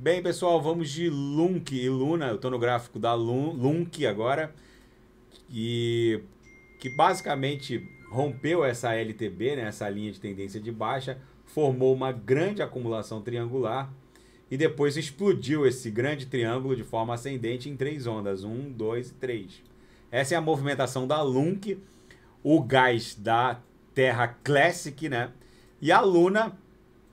Bem, pessoal, vamos de Lunk e Luna. Eu estou no gráfico da Lunk agora. E que basicamente rompeu essa LTB, né, essa linha de tendência de baixa, formou uma grande acumulação triangular e depois explodiu esse grande triângulo de forma ascendente em três ondas: um, dois e três. Essa é a movimentação da Lunk, o gás da Terra Classic, né? E a Luna,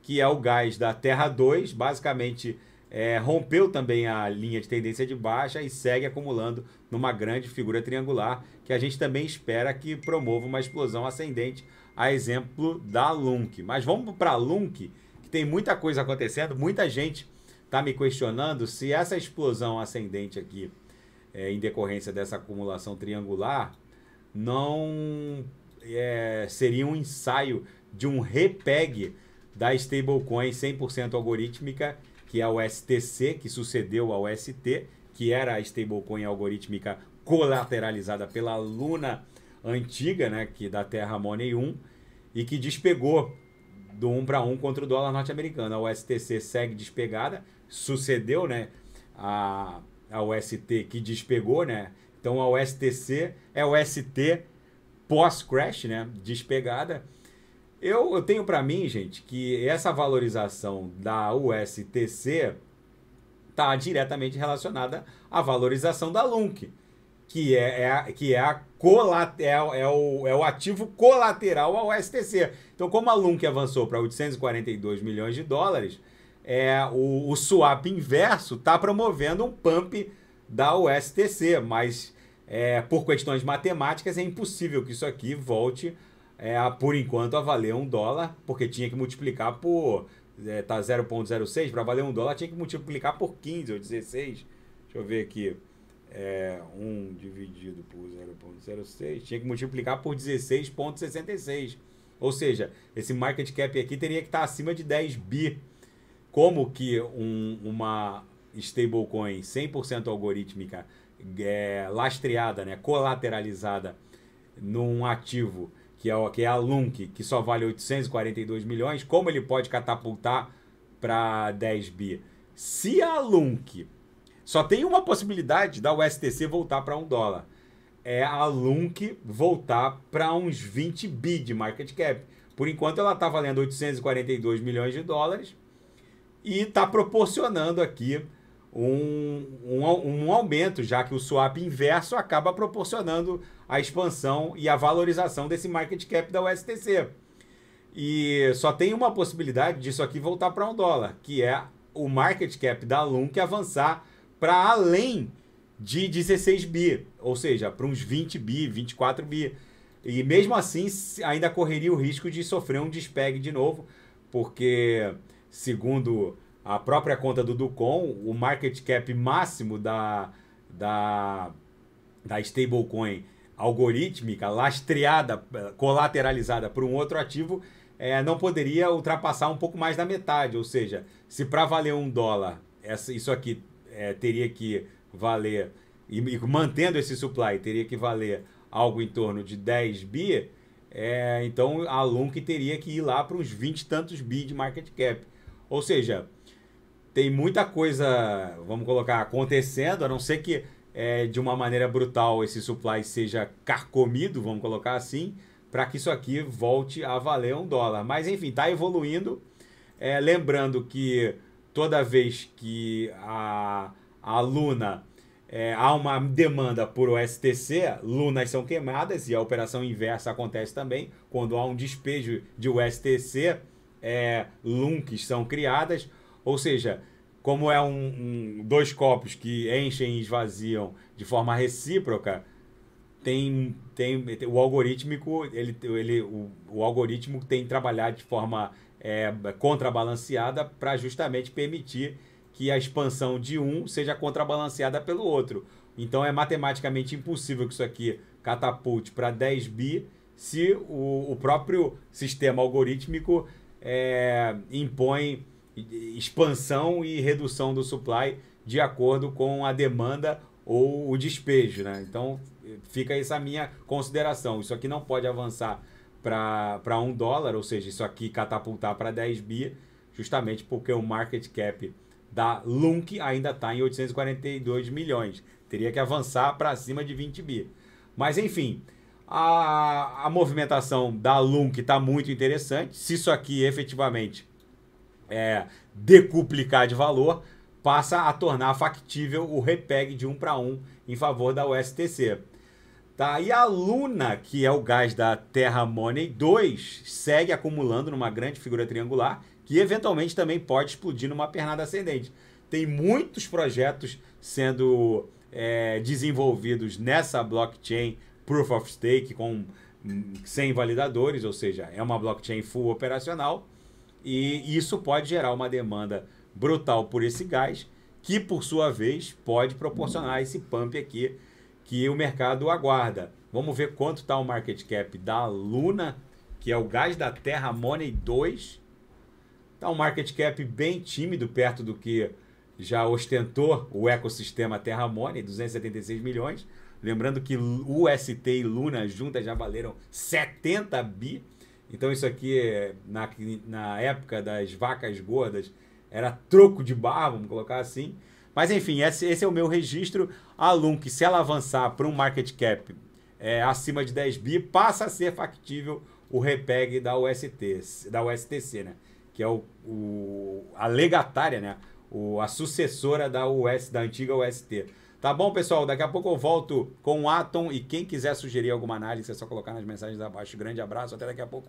que é o gás da Terra 2, basicamente é, rompeu também a linha de tendência de baixa e segue acumulando numa grande figura triangular que a gente também espera que promova uma explosão ascendente, a exemplo da LUNC. Mas vamos para a LUNC, que tem muita coisa acontecendo, muita gente está me questionando se essa explosão ascendente aqui, é, em decorrência dessa acumulação triangular, não é, seria um ensaio de um repeg da stablecoin 100% algorítmica que é o STC que sucedeu a ST, que era a stablecoin algorítmica colateralizada pela Luna antiga, né, que da Terra Money 1, e que despegou do 1 para 1 contra o dólar norte-americano. A STC segue despegada, sucedeu, né, a, a UST que despegou, né? Então a USTC é o ST pós-crash, né, despegada eu, eu tenho para mim, gente, que essa valorização da USTC está diretamente relacionada à valorização da LUNC, que é, é, que é, a colat é, é, o, é o ativo colateral ao USTC. Então, como a LUNC avançou para 842 milhões de dólares, é, o, o swap inverso está promovendo um pump da USTC, mas é, por questões matemáticas é impossível que isso aqui volte é, a, por enquanto, a valer um dólar, porque tinha que multiplicar por. É, tá 0,06, para valer um dólar tinha que multiplicar por 15 ou 16. Deixa eu ver aqui. É, 1 dividido por 0,06, tinha que multiplicar por 16,66. Ou seja, esse market cap aqui teria que estar tá acima de 10 bi. Como que um, uma stablecoin 100% algorítmica é, lastreada, né, colateralizada num ativo que é, que é a LUNC, que só vale 842 milhões, como ele pode catapultar para 10 bi? Se a LUNC Só tem uma possibilidade da USTC voltar para um dólar. É a LUNC voltar para uns 20 bi de market cap. Por enquanto ela está valendo 842 milhões de dólares e está proporcionando aqui um, um, um aumento, já que o swap inverso acaba proporcionando a expansão e a valorização desse market cap da USTC. E só tem uma possibilidade disso aqui voltar para um dólar, que é o market cap da LUNC avançar para além de 16 bi, ou seja, para uns 20 bi, 24 bi. E mesmo assim, ainda correria o risco de sofrer um despegue de novo, porque, segundo a própria conta do Ducom, o market cap máximo da, da, da stablecoin algorítmica, lastreada, colateralizada por um outro ativo, é, não poderia ultrapassar um pouco mais da metade. Ou seja, se para valer um dólar, essa, isso aqui é, teria que valer, e, e, mantendo esse supply, teria que valer algo em torno de 10 bi, é, então a LUNC teria que ir lá para uns 20 e tantos bi de market cap. Ou seja, tem muita coisa, vamos colocar, acontecendo, a não ser que é, de uma maneira brutal esse supply seja carcomido, vamos colocar assim, para que isso aqui volte a valer um dólar. Mas enfim, está evoluindo. É, lembrando que toda vez que a, a Luna é, há uma demanda por USTC, lunas são queimadas e a operação inversa acontece também quando há um despejo de USTC, é, LUNCs são criadas. Ou seja, como é um, um, dois copos que enchem e esvaziam de forma recíproca, tem, tem o algorítmico ele, ele o, o algoritmo tem que trabalhar de forma é, contrabalanceada para justamente permitir que a expansão de um seja contrabalanceada pelo outro. Então é matematicamente impossível que isso aqui catapulte para 10 bi se o, o próprio sistema algorítmico é, impõe expansão e redução do supply de acordo com a demanda ou o despejo, né? Então fica essa minha consideração. Isso aqui não pode avançar para um dólar, ou seja, isso aqui catapultar para 10 bi, justamente porque o market cap da LUNC ainda está em 842 milhões. Teria que avançar para cima de 20 bi. Mas enfim, a, a movimentação da LUNC está muito interessante. Se isso aqui efetivamente é, decuplicar de valor, passa a tornar factível o repeg de um para um em favor da USTC. Tá? E a Luna, que é o gás da Terra Money 2, segue acumulando numa grande figura triangular que eventualmente também pode explodir numa pernada ascendente. Tem muitos projetos sendo é, desenvolvidos nessa blockchain Proof of Stake com hum, sem validadores, ou seja, é uma blockchain full operacional e isso pode gerar uma demanda brutal por esse gás, que por sua vez pode proporcionar esse pump aqui que o mercado aguarda. Vamos ver quanto está o market cap da Luna, que é o gás da Terra Money 2. Está um market cap bem tímido, perto do que já ostentou o ecossistema Terra Money, 276 milhões. Lembrando que UST e Luna juntas já valeram 70 bi. Então isso aqui, é, na, na época das vacas gordas, era troco de barro, vamos colocar assim. Mas enfim, esse, esse é o meu registro. A Lunk, se ela avançar para um market cap é, acima de 10 bi, passa a ser factível o repeg da UST, da USTC, né? Que é o, o a legatária, né? O, a sucessora da US, da antiga UST. Tá bom, pessoal? Daqui a pouco eu volto com o Atom e quem quiser sugerir alguma análise é só colocar nas mensagens abaixo. Grande abraço, até daqui a pouco.